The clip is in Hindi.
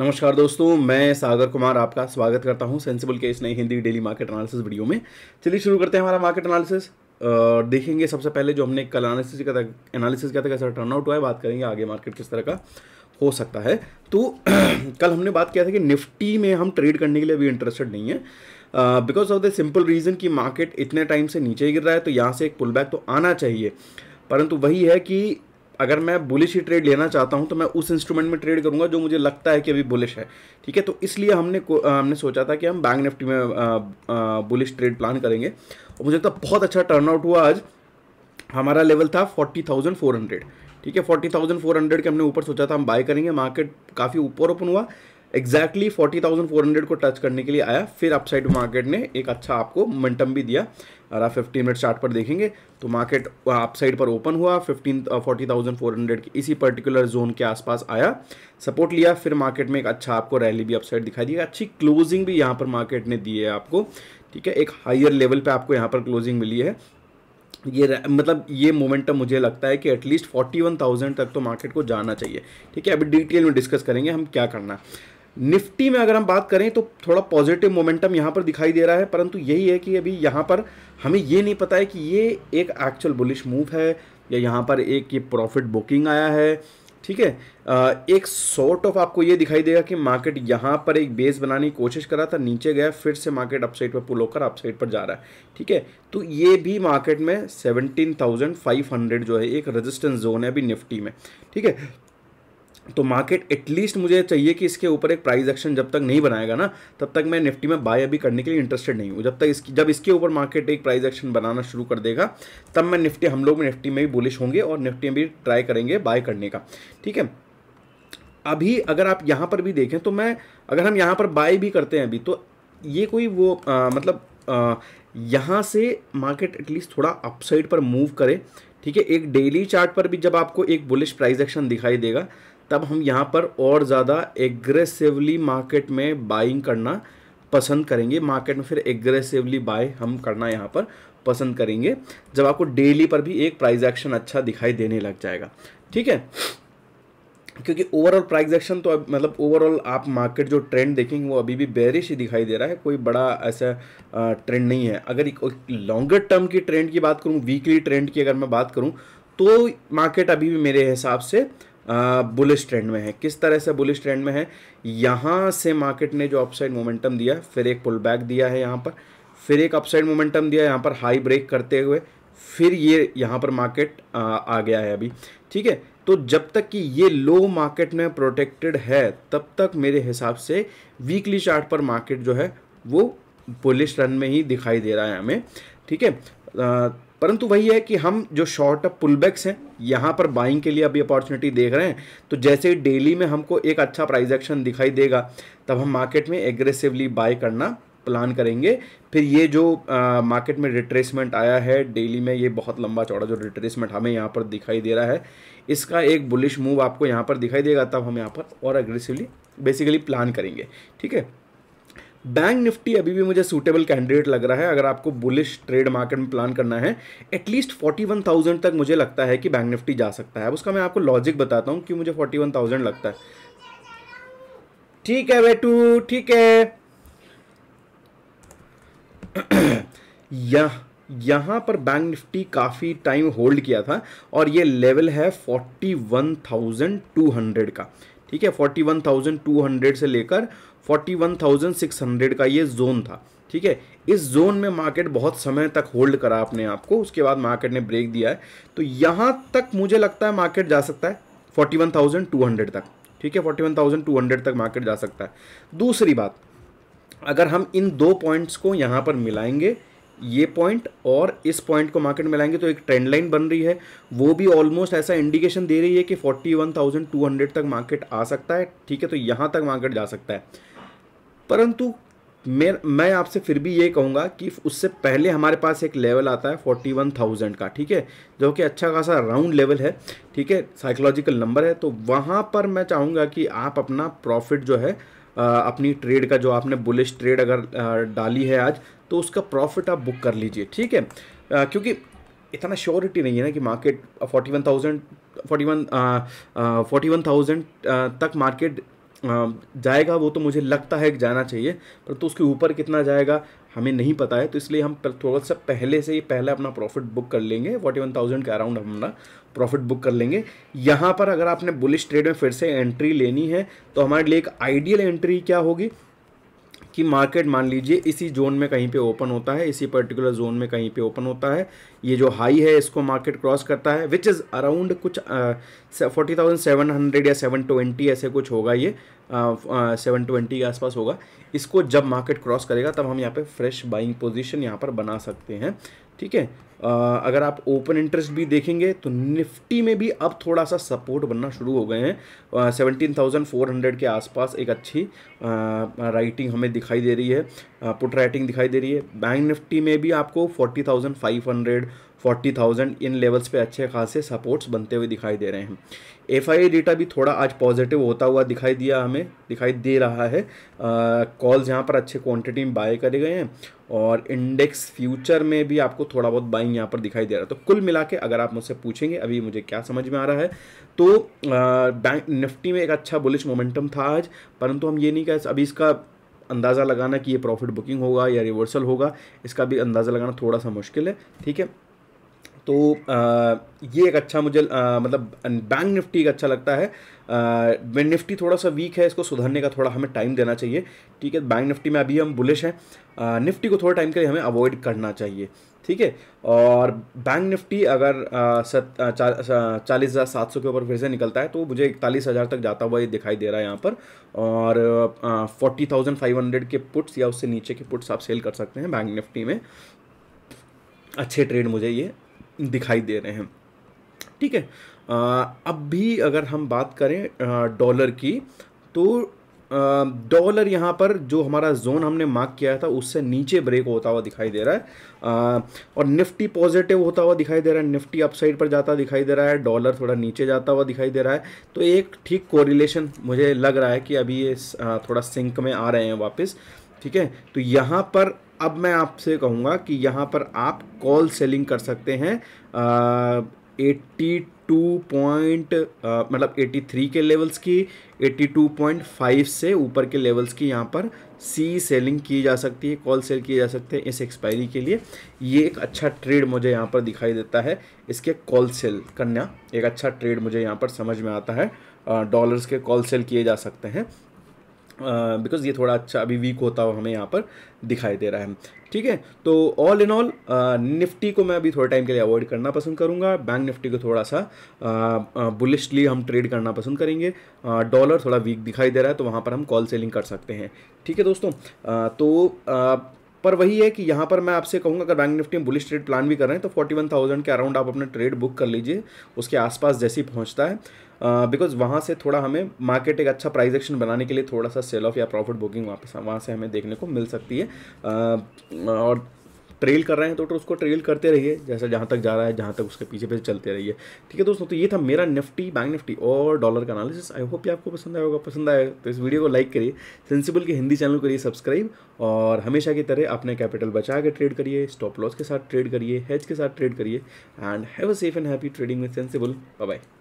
नमस्कार दोस्तों मैं सागर कुमार आपका स्वागत करता हूं सेंसिबल के इस नई Hindi daily market analysis video में चलिए शुरू करते हैं हमारा मार्केट एनालिसिस देखेंगे सबसे पहले जो हमने कल एनालिसिस का एनालिसिस किया था कैसा टर्नआउट हुआ है बात करेंगे आगे मार्केट किस तरह का हो सकता है तो कल हमने बात किया था कि निफ्टी में हम ट्रेड करने के लिए अभी इंटरेस्टेड नहीं है because of the simple reason कि मार्केट इतने टाइम से नीचे गिर रहा है तो यहाँ से एक पुल बैक तो आना चाहिए परंतु वही है कि अगर मैं बुलिश ही ट्रेड लेना चाहता हूँ तो मैं उस इंस्ट्रूमेंट में ट्रेड करूँगा जो मुझे लगता है कि अभी बुलिश है ठीक है तो इसलिए हमने हमने सोचा था कि हम बैंक निफ्टी में बुलिश ट्रेड प्लान करेंगे और मुझे तो बहुत अच्छा टर्नआउट हुआ आज हमारा लेवल था फोर्टी थाउजेंड फोर हंड्रेड ठीक है फोर्टी थाउजेंड फोर हंड्रेड के हमने ऊपर सोचा था हम बाय करेंगे मार्केट काफ़ी ऊपर ओपन हुआ exactly forty thousand four hundred को टच करने के लिए आया फिर अपसाइड मार्केट ने एक अच्छा आपको मोमेंटम भी दिया अगर आप फिफ्टीन मिनट चार्ट पर देखेंगे तो मार्केट अपसाइड पर ओपन हुआ fifteen forty thousand four hundred के इसी पर्टिकुलर जोन के आसपास आया सपोर्ट लिया फिर मार्केट में एक अच्छा आपको रैली भी अपसाइड दिखाई दिया अच्छी क्लोजिंग भी यहाँ पर मार्केट ने दी है आपको ठीक है एक हाइयर लेवल पर आपको यहाँ पर क्लोजिंग मिली है ये मतलब ये मोमेंटम मुझे लगता है कि एटलीस्ट फोर्टी वन थाउजेंड तक तो मार्केट को जाना चाहिए ठीक है अभी डिटेल में डिस्कस करेंगे हम क्या करना निफ्टी में अगर हम बात करें तो थोड़ा पॉजिटिव मोमेंटम यहाँ पर दिखाई दे रहा है परंतु यही है कि अभी यहाँ पर हमें ये नहीं पता है कि ये एक एक्चुअल बुलिश मूव है या यहाँ पर एक ये प्रॉफिट बुकिंग आया है ठीक है एक सॉर्ट ऑफ आपको ये दिखाई देगा कि मार्केट यहाँ पर एक बेस बनाने की कोशिश कर रहा था नीचे गया फिर से मार्केट अपसाइड पर पुल होकर अपसाइड पर जा रहा है ठीक है तो ये भी मार्केट में 17,500 जो है एक रेजिस्टेंस जोन है अभी निफ्टी में ठीक है तो मार्केट एटलीस्ट मुझे चाहिए कि इसके ऊपर एक प्राइस एक्शन जब तक नहीं बनाएगा ना तब तक मैं निफ्टी में बाय अभी करने के लिए इंटरेस्टेड नहीं हूँ जब तक इसकी जब इसके ऊपर मार्केट एक प्राइस एक्शन बनाना शुरू कर देगा तब मैं निफ्टी हम लोग निफ्टी में भी बुलिश होंगे और निफ्टी में भी ट्राई करेंगे बाय करने का ठीक है अभी अगर आप यहाँ पर भी देखें तो मैं अगर हम यहाँ पर बाय भी करते हैं अभी तो ये कोई वो आ, मतलब यहाँ से मार्केट एटलीस्ट थोड़ा अपसाइड पर मूव करे ठीक है एक डेली चार्ट पर भी जब आपको एक बुलिश प्राइस एक्शन दिखाई देगा तब हम यहाँ पर और ज़्यादा एग्रेसिवली मार्केट में बाइंग करना पसंद करेंगे मार्केट में फिर एग्रेसिवली बाय हम करना यहाँ पर पसंद करेंगे जब आपको डेली पर भी एक प्राइस एक्शन अच्छा दिखाई देने लग जाएगा ठीक है क्योंकि ओवरऑल प्राइस एक्शन तो अब मतलब ओवरऑल आप मार्केट जो ट्रेंड देखेंगे वो अभी भी बेरिश ही दिखाई दे रहा है कोई बड़ा ऐसा ट्रेंड नहीं है अगर एक लॉन्गर टर्म की ट्रेंड की बात करूँ वीकली ट्रेंड की अगर मैं बात करूँ तो मार्केट अभी भी मेरे हिसाब से बुलिश ट्रेंड में है किस तरह से बुलिश ट्रेंड में है यहाँ से मार्केट ने जो अपसाइड मोमेंटम दिया फिर एक पुल बैक दिया है यहाँ पर फिर एक अपसाइड मोमेंटम दिया यहाँ पर हाई ब्रेक करते हुए फिर ये यहाँ पर मार्केट आ, आ गया है अभी ठीक है तो जब तक कि ये लो मार्केट में प्रोटेक्टेड है तब तक मेरे हिसाब से वीकली चार्ट पर मार्केट जो है वो बुलिश रन में ही दिखाई दे रहा है हमें ठीक है परंतु वही है कि हम जो शॉर्ट अप पुल बैक्स हैं यहाँ पर बाइंग के लिए अभी अपॉर्चुनिटी देख रहे हैं तो जैसे ही डेली में हमको एक अच्छा प्राइज एक्शन दिखाई देगा तब हम मार्केट में एग्रेसिवली बाय करना प्लान करेंगे फिर ये जो आ, मार्केट में रिट्रेसमेंट आया है डेली में ये बहुत लंबा चौड़ा जो रिट्रेसमेंट हमें यहाँ पर दिखाई दे रहा है इसका एक बुलिश मूव आपको यहाँ पर दिखाई देगा तब हम यहाँ पर और एग्रेसिवली बेसिकली प्लान करेंगे ठीक है बैंक निफ्टी अभी भी मुझे सूटेबल कैंडिडेट लग रहा है अगर आपको बुलिश ट्रेड मार्केट में प्लान करना है एटलीस्ट 41,000 तक मुझे लगता है कि बैंक निफ्टी जा सकता है अब उसका मैं आपको लॉजिक बताता हूँ कि मुझे 41,000 लगता है ठीक है बेटू ठीक है यह यहाँ पर बैंक निफ्टी काफ़ी टाइम होल्ड किया था और ये लेवल है 41,200 का ठीक है 41,200 से लेकर 41,600 का ये जोन था ठीक है इस जोन में मार्केट बहुत समय तक होल्ड करा अपने आप को उसके बाद मार्केट ने ब्रेक दिया है तो यहाँ तक मुझे लगता है मार्केट जा सकता है 41,200 तक ठीक है 41,200 तक मार्केट जा सकता है दूसरी बात अगर हम इन दो पॉइंट्स को यहाँ पर मिलाएंगे ये पॉइंट और इस पॉइंट को मार्केट मिलाएंगे तो एक ट्रेंड लाइन बन रही है वो भी ऑलमोस्ट ऐसा इंडिकेशन दे रही है कि 41,200 तक मार्केट आ सकता है ठीक है तो यहाँ तक मार्केट जा सकता है परंतु मैं मैं आपसे फिर भी ये कहूँगा कि उससे पहले हमारे पास एक लेवल आता है फोर्टी वन थाउजेंड का ठीक है जो कि अच्छा खासा राउंड लेवल है ठीक है साइकोलॉजिकल नंबर है तो वहाँ पर मैं चाहूँगा कि आप अपना प्रॉफिट जो है अपनी ट्रेड का जो आपने बुलिश ट्रेड अगर डाली है आज तो उसका प्रॉफिट आप बुक कर लीजिए ठीक है क्योंकि इतना श्योरिटी नहीं है ना कि market forty one thousand forty one forty one thousand तक मार्केट जाएगा वो तो मुझे लगता है कि जाना चाहिए पर तो उसके ऊपर कितना जाएगा हमें नहीं पता है तो इसलिए हम थोड़ा सा पहले से ही पहले अपना प्रॉफिट बुक कर लेंगे फोर्टी वन थाउजेंड के अराउंड हम अपना प्रॉफिट बुक कर लेंगे यहाँ पर अगर आपने बुलिश ट्रेड में फिर से एंट्री लेनी है तो हमारे लिए एक आइडियल एंट्री क्या होगी कि मार्केट मान लीजिए इसी जोन में कहीं पे ओपन होता है इसी पर्टिकुलर जोन में कहीं पे ओपन होता है ये जो हाई है इसको मार्केट क्रॉस करता है विच इज़ अराउंड कुछ फोर्टी थाउजेंड सेवन हंड्रेड या सेवन ट्वेंटी ऐसे कुछ होगा ये सेवन ट्वेंटी के आसपास होगा इसको जब मार्केट क्रॉस करेगा तब हम यहाँ पे फ्रेश बाइंग पोजिशन यहाँ पर बना सकते हैं ठीक है अगर आप ओपन इंटरेस्ट भी देखेंगे तो निफ्टी में भी अब थोड़ा सा सपोर्ट बनना शुरू हो गए हैं सेवनटीन थाउजेंड फोर हंड्रेड के आसपास एक अच्छी राइटिंग हमें दिखाई दे रही है पुट राइटिंग दिखाई दे रही है बैंक निफ्टी में भी आपको forty thousand five hundred forty thousand इन लेवल्स पे अच्छे खासे सपोर्ट्स बनते हुए दिखाई दे रहे हैं एफ आई डेटा भी थोड़ा आज पॉजिटिव होता हुआ दिखाई दिया हमें दिखाई दे रहा है कॉल्स यहाँ पर अच्छे क्वांटिटी में बाय करे गए हैं और इंडेक्स फ्यूचर में भी आपको थोड़ा बहुत बाइंग यहाँ पर दिखाई दे रहा है तो कुल मिला के अगर आप मुझसे पूछेंगे अभी मुझे क्या समझ में आ रहा है तो बैंक निफ्टी में एक अच्छा बुलिश मोमेंटम था आज परंतु हम ये नहीं कह अभी इसका अंदाज़ा लगाना कि ये प्रॉफिट बुकिंग होगा या रिवर्सल होगा इसका भी अंदाज़ा लगाना थोड़ा सा मुश्किल है ठीक है तो ये एक अच्छा मुझे मतलब बैंक निफ्टी एक अच्छा लगता है बैंक निफ्टी थोड़ा सा वीक है इसको सुधारने का थोड़ा हमें टाइम देना चाहिए ठीक है बैंक निफ्टी में अभी हम बुलिश हैं निफ्टी को थोड़ा टाइम के लिए हमें अवॉइड करना चाहिए ठीक है और बैंक निफ्टी अगर सत चालीस हज़ार सात सौ के ऊपर फिर से निकलता है तो मुझे इकतालीस हज़ार तक जाता हुआ ये दिखाई दे रहा है यहाँ पर और फोर्टी थाउजेंड फाइव हंड्रेड के पुट्स या उससे नीचे के पुट्स आप सेल कर सकते हैं बैंक निफ्टी में अच्छे ट्रेड मुझे ये दिखाई दे रहे हैं ठीक है अब भी अगर हम बात करें डॉलर की तो डॉलर यहाँ पर जो हमारा जोन हमने मार्क किया था उससे नीचे ब्रेक होता हुआ दिखाई दे रहा है और निफ्टी पॉजिटिव होता हुआ दिखाई दे रहा है निफ्टी अपसाइड पर जाता दिखाई दे रहा है डॉलर थोड़ा नीचे जाता हुआ दिखाई दे रहा है तो एक ठीक कोरिलेशन मुझे लग रहा है कि अभी ये थोड़ा सिंक में आ रहे हैं वापस ठीक है तो यहाँ पर अब मैं आपसे कहूँगा कि यहाँ पर आप कॉल सेलिंग कर सकते हैं एट्टी टू पॉइंट मतलब एट्टी थ्री के लेवल्स की एट्टी टू पॉइंट फाइव से ऊपर के लेवल्स की यहाँ पर सी सेलिंग की जा सकती है कॉल सेल किए जा सकते हैं इस एक्सपायरी के लिए ये एक अच्छा ट्रेड मुझे यहाँ पर दिखाई देता है इसके कॉल सेल कन्या एक अच्छा ट्रेड मुझे यहाँ पर समझ में आता है डॉलर्स के कॉल सेल किए जा सकते हैं बिकॉज ये थोड़ा अच्छा अभी वीक होता हुआ हमें यहाँ पर दिखाई दे रहा है ठीक है तो ऑल इन ऑल निफ्टी को मैं अभी थोड़े टाइम के लिए अवॉइड करना पसंद करूँगा बैंक निफ्टी को थोड़ा सा बुलिशली हम ट्रेड करना पसंद करेंगे डॉलर थोड़ा वीक दिखाई दे रहा है तो वहाँ पर हम कॉल सेलिंग कर सकते हैं ठीक है दोस्तों आ, तो पर वही है कि यहाँ पर मैं आपसे कहूँगा अगर बैंक निफ्टी में बुलिश ट्रेड प्लान भी कर रहे हैं तो फोर्टी वन थाउजेंड के अराउंड आप अपना ट्रेड बुक कर लीजिए उसके आसपास जैसे ही पहुँचता है बिकॉज uh, वहाँ से थोड़ा हमें मार्केट एक अच्छा प्राइस एक्शन बनाने के लिए थोड़ा सा सेल ऑफ या प्रॉफिट बुकिंग वापस वहाँ से हमें देखने को मिल सकती है uh, और ट्रेल कर रहे हैं तो, तो उसको ट्रेल करते रहिए जैसे जहाँ तक जा रहा है जहाँ तक उसके पीछे पीछे चलते रहिए ठीक है दोस्तों तो ये था मेरा निफ्टी बैंक निफ्टी और डॉलर का एनालिसिस आई होप ये आपको पसंद आया होगा पसंद आया तो इस वीडियो को लाइक करिए सेंसिबल के हिंदी चैनल करिए सब्सक्राइब और हमेशा की तरह अपने कैपिटल बचा के ट्रेड करिए स्टॉप लॉस के साथ ट्रेड करिए हेज के साथ ट्रेड करिए and have a safe and happy trading with Sensibull bye